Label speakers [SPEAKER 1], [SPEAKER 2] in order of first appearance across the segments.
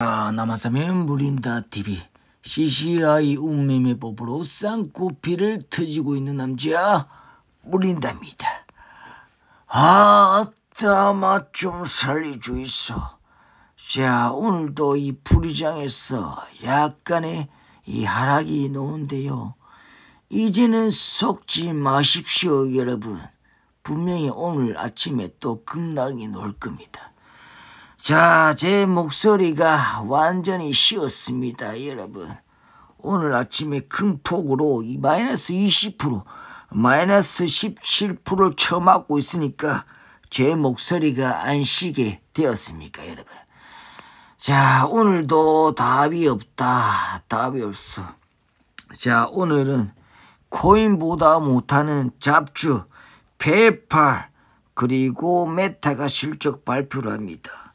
[SPEAKER 1] 아, 남아サメブ린다 TV. CCI 운매매 법으로 쌍코피를 터지고 있는 남자 물린답니다. 아, 아따마 좀살려주 있어. 자, 오늘도 이 부리장에서 약간의 이 하락이 놓은데요 이제는 속지 마십시오, 여러분. 분명히 오늘 아침에 또 급락이 놀 겁니다. 자, 제 목소리가 완전히 쉬었습니다, 여러분. 오늘 아침에 큰 폭으로 이 마이너스 20%, 마이너스 17%를 처맞고 있으니까 제 목소리가 안 쉬게 되었습니까, 여러분. 자, 오늘도 답이 없다. 답이 없어. 자, 오늘은 코인보다 못하는 잡주, 페팔, 그리고 메타가 실적 발표를 합니다.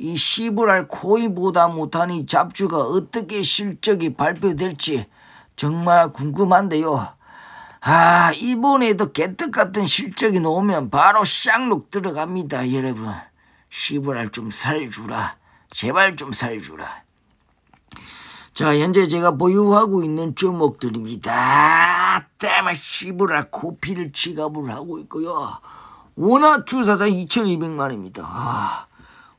[SPEAKER 1] 이 시부랄 코이 보다 못하니 잡주가 어떻게 실적이 발표될지 정말 궁금한데요. 아 이번에도 개떡 같은 실적이 나오면 바로 쌍록 들어갑니다 여러분. 시부랄 좀 살주라. 제발 좀 살주라. 자, 현재 제가 보유하고 있는 주목들입니다 때마 시부랄 코피를 지갑을 하고 있고요. 원화 주사상 2200만입니다. 아,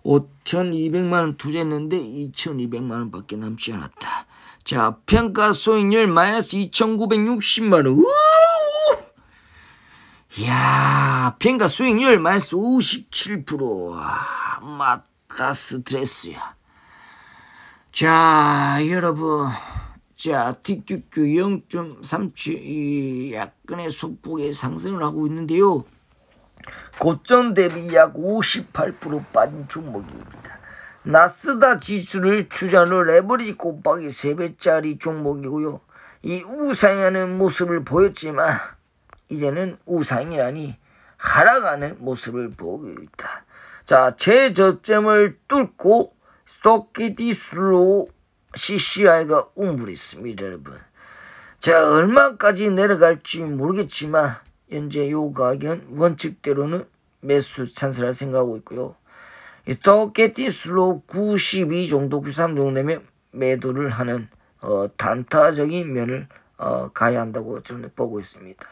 [SPEAKER 1] 5,200만 원 투자했는데 2,200만 원밖에 남지 않았다. 자, 평가 수익률 마이너스 2,960만 원. 이야, 평가 수익률 마이너스 57%. 아, 맞다, 스트레스야. 자, 여러분. 자, TQQ 0.37, 이 약간의 속폭의 상승을 하고 있는데요. 고점 대비 약 58% 빠진 종목입니다. 나스닥 지수를 주자로 레버리지 곱하기 3배짜리 종목이고요. 이 우상하는 모습을 보였지만 이제는 우상이라니 하락하는 모습을 보고 있다. 자, 최저점을 뚫고 스토키디스로 CCI가 움물했습니다, 여러분. 자, 얼마까지 내려갈지 모르겠지만 현재 요가학연 원칙대로는 매수 찬스라 생각하고 있고요. 더깨띠수로 92 정도, 93 정도 면 매도를 하는 어, 단타적인 면을 어, 가야 한다고 저는 보고 있습니다.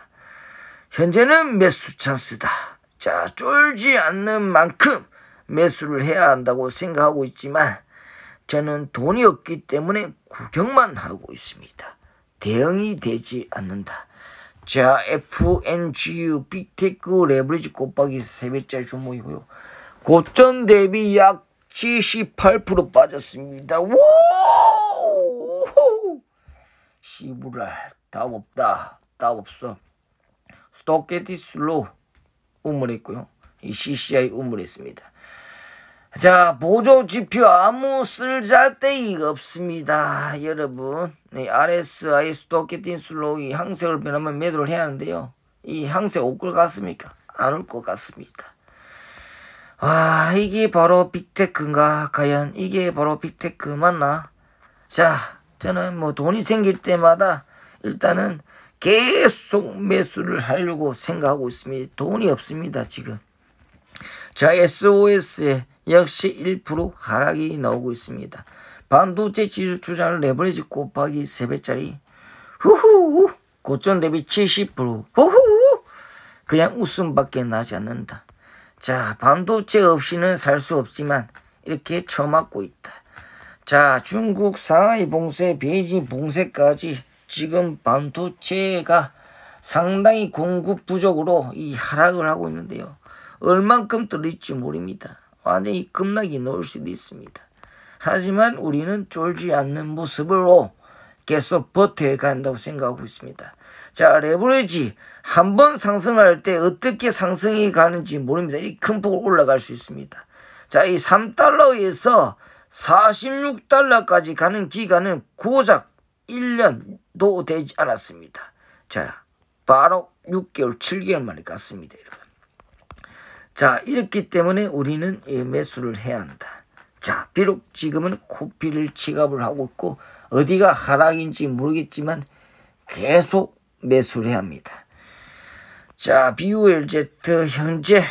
[SPEAKER 1] 현재는 매수 찬스다. 자, 쫄지 않는 만큼 매수를 해야 한다고 생각하고 있지만 저는 돈이 없기 때문에 구경만 하고 있습니다. 대응이 되지 않는다. 자, FNGU 빅테크 레버리지 곱박이 3배짜리 종목이고요. 고점 대비 약 78% 빠졌습니다. 오! 시부랄, 답 없다. 답 없어. 스토케티슬로 우물했고요. 이 CCI 우물했습니다. 자 보조지표 아무 쓸잘데이 없습니다 여러분 네, RSI 수도켓틴 슬로우이 항색을 변하면 매도를 해야 하는데요 이 항색 올것 같습니까? 안 올 것 같습니다 와 이게 바로 빅테크인가 과연 이게 바로 빅테크 맞나 자 저는 뭐 돈이 생길 때마다 일단은 계속 매수를 하려고 생각하고 있습니다 돈이 없습니다 지금 자 SOS에 역시 1% 하락이 나오고 있습니다. 반도체 지수 추산을 레버리지 곱하기 3배짜리 후후 고점 대비 70% 후후 그냥 웃음밖에 나지 않는다. 자 반도체 없이는 살 수 없지만 이렇게 처맞고 있다. 자 중국 상하이 봉쇄 베이징 봉쇄까지 지금 반도체가 상당히 공급 부족으로 이 하락을 하고 있는데요. 얼만큼 떨릴지 모릅니다. 완전히 급락이 놓을 수도 있습니다. 하지만 우리는 졸지 않는 모습으로 계속 버텨간다고 생각하고 있습니다. 자, 레버리지 한 번 상승할 때 어떻게 상승이 가는지 모릅니다. 이 큰 폭으로 올라갈 수 있습니다. 자, 이 3달러에서 46달러까지 가는 기간은 고작 1년도 되지 않았습니다. 자, 바로 6개월, 7개월 만에 갔습니다. 여러분. 자, 이렇기 때문에 우리는 매수를 해야 한다. 자, 비록 지금은 코피를 지갑을 하고 있고 어디가 하락인지 모르겠지만 계속 매수를 해야 합니다. 자, BULZ 현재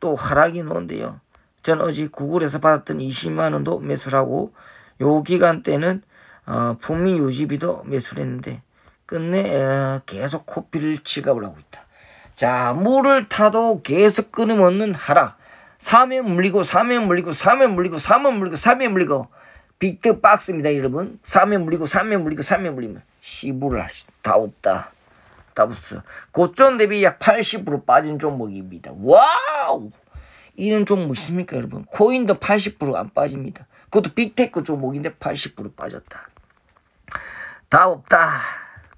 [SPEAKER 1] 또 하락이 오는데요. 전 어제 구글에서 받았던 20만 원도 매수를 하고 요 기간대는 어, 북미 유지비도 매수를 했는데 끝내 어, 계속 코피를 지갑을 하고 있다. 자, 물을 타도 계속 끊임없는 하락. 3회 물리고 3회 물리고 3회 물리고 3회 물리고 3회 물리고 빅트 박스입니다, 여러분. 3회 물리고 3회 물리고 3회 물리면 시부를 다 없다. 다 없어. 고점 대비 약 80% 빠진 종목입니다. 와우! 이런 종목 있습니까, 여러분? 코인도 80%안 빠집니다. 그것도 빅테크 종목인데 80% 빠졌다. 다 없다.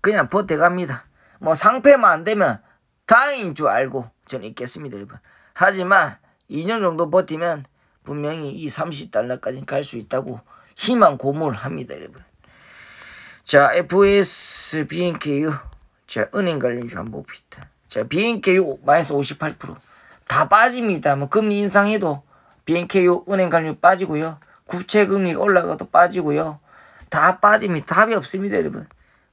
[SPEAKER 1] 그냥 버텨갑니다. 뭐 상패만 안 되면 다행인 줄 알고 저는 있겠습니다, 여러분. 하지만 2년 정도 버티면 분명히 이 30달러까지 갈 수 있다고 희망 고무를 합니다, 여러분. 자, FS BNKU. 자, 은행 관련주 한번 봅시다. 자, BNKU 마이너스 58%. 다 빠집니다. 뭐, 금리 인상해도 BNKU 은행 관련 빠지고요. 국채 금리가 올라가도 빠지고요. 다 빠집니다. 답이 없습니다, 여러분.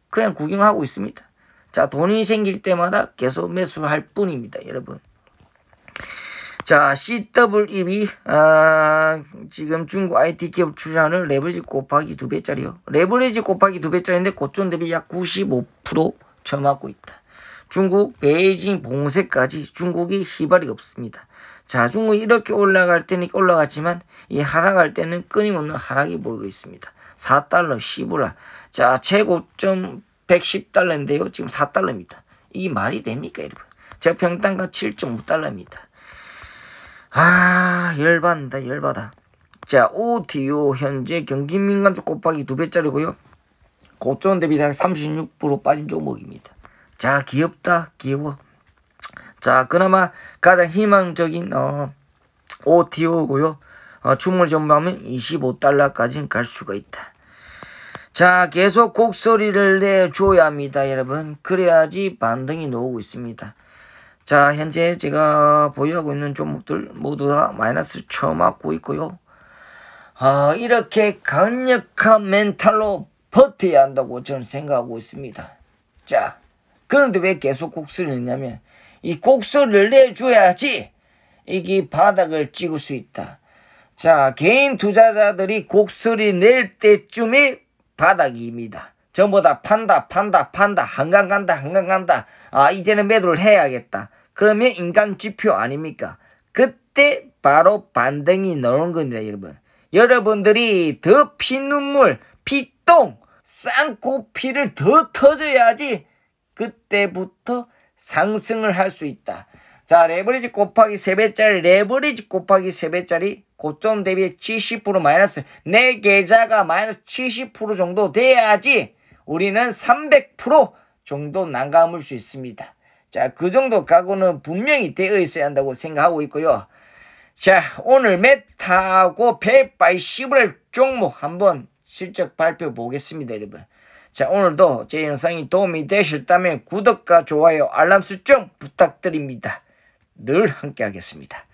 [SPEAKER 1] 그냥 구경하고 있습니다. 자, 돈이 생길 때마다 계속 매수할 뿐입니다. 여러분. 자, CWEB, 아, 지금 중국 IT 기업 추산을 레버리지 곱하기 두 배짜리요. 레버리지 곱하기 두 배짜리인데 고점 대비 약 95% 점하고 있다. 중국 베이징 봉쇄까지 중국이 휘발이 없습니다. 자, 중국이 이렇게 올라갈 때는 올라갔지만 이 하락할 때는 끊임없는 하락이 보이고 있습니다. 4달러, 10불라. 자, 최고점 110달러인데요. 지금 4달러입니다. 이 말이 됩니까, 여러분? 제가 평당가 7.5달러입니다. 아, 열받는다, 열받아. 자, OTO 현재 경기 민간주 곱하기 2배짜리고요. 고점 대비 약36% 빠진 종목입니다. 자, 귀엽다, 귀여워. 자, 그나마 가장 희망적인 어, OTO고요. 어, 주물 전망하면 25달러까지는 갈 수가 있다. 자 계속 곡소리를 내줘야 합니다 여러분 그래야지 반등이 나오고 있습니다 자 현재 제가 보유하고 있는 종목들 모두 다 마이너스 쳐맞고 있고요 아 이렇게 강력한 멘탈로 버텨야 한다고 저는 생각하고 있습니다 자 그런데 왜 계속 곡소리를 내냐면 이 곡소리를 내줘야지 이게 바닥을 찍을 수 있다 자 개인 투자자들이 곡소리 낼 때쯤에 바닥입니다. 전부 다 판다 판다 판다 한강 간다 한강 간다 아 이제는 매도를 해야겠다. 그러면 인간 지표 아닙니까? 그때 바로 반등이 나오는 겁니다 여러분. 여러분들이 더 피눈물 피똥 쌍코 피를 더 터져야지 그때부터 상승을 할 수 있다. 자 레버리지 곱하기 3배짜리 레버리지 곱하기 3배짜리 고점 대비 70% 마이너스 내 네 계좌가 마이너스 70% 정도 돼야지 우리는 300% 정도 난감할수 있습니다. 자, 그 정도 각오는 분명히 되어 있어야 한다고 생각하고 있고요. 자, 오늘 메타하고 180을 종목 한번 실적 발표 보겠습니다, 여러분. 자, 오늘도 제 영상이 도움이 되셨다면 구독과 좋아요, 알람 설정 부탁드립니다. 늘 함께 하겠습니다.